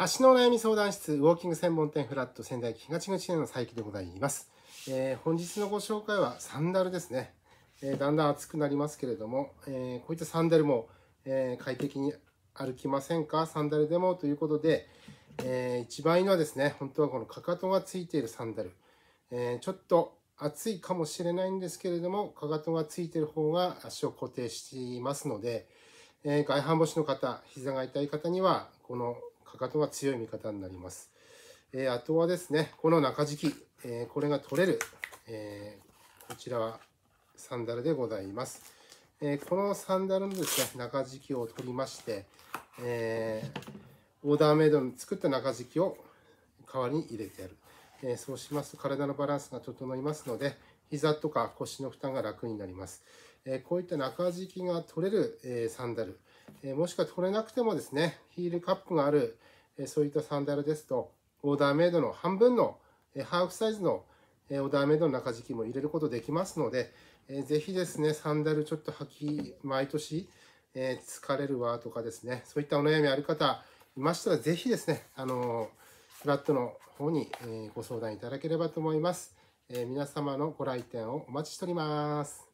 足の悩み相談室ウォーキング専門店フラット仙台東口店の佐伯でございます、えー、本日のご紹介はサンダルですね、えー、だんだん暑くなりますけれども、えー、こういったサンダルも、え快適に歩きませんかサンダルでもということで、えー、一番いいのはですね本当はこのかかとがついているサンダル、えちょっと暑いかもしれないんですけれどもかかとがついている方が足を固定していますので、え外反母趾の方膝が痛い方にはこのかかとが強い味方になります。えー、あとはですね、この中敷き、えー、これが取れる、えー、こちらはサンダルでございます。えこのサンダルのですね、中敷きを取りまして、えオーダーメイドの作った中敷きを代わりに入れてやる。えそうしますと体のバランスが整いますので、膝とか腰の負担が楽になります。えこういった中敷きが取れる、えサンダル、えもしくは取れなくてもですね、ヒールカップがある、えそういったサンダルですと、オーダーメイドの半分の、えハーフサイズの、えオーダーメイドの中敷きも入れることできますので、えぜひですね、サンダルちょっと履き、毎年、え疲れるわとかですね、そういったお悩みある方いましたら、ぜひですね、あのフラットの方に、えご相談いただければと思います。え皆様のご来店をお待ちしております。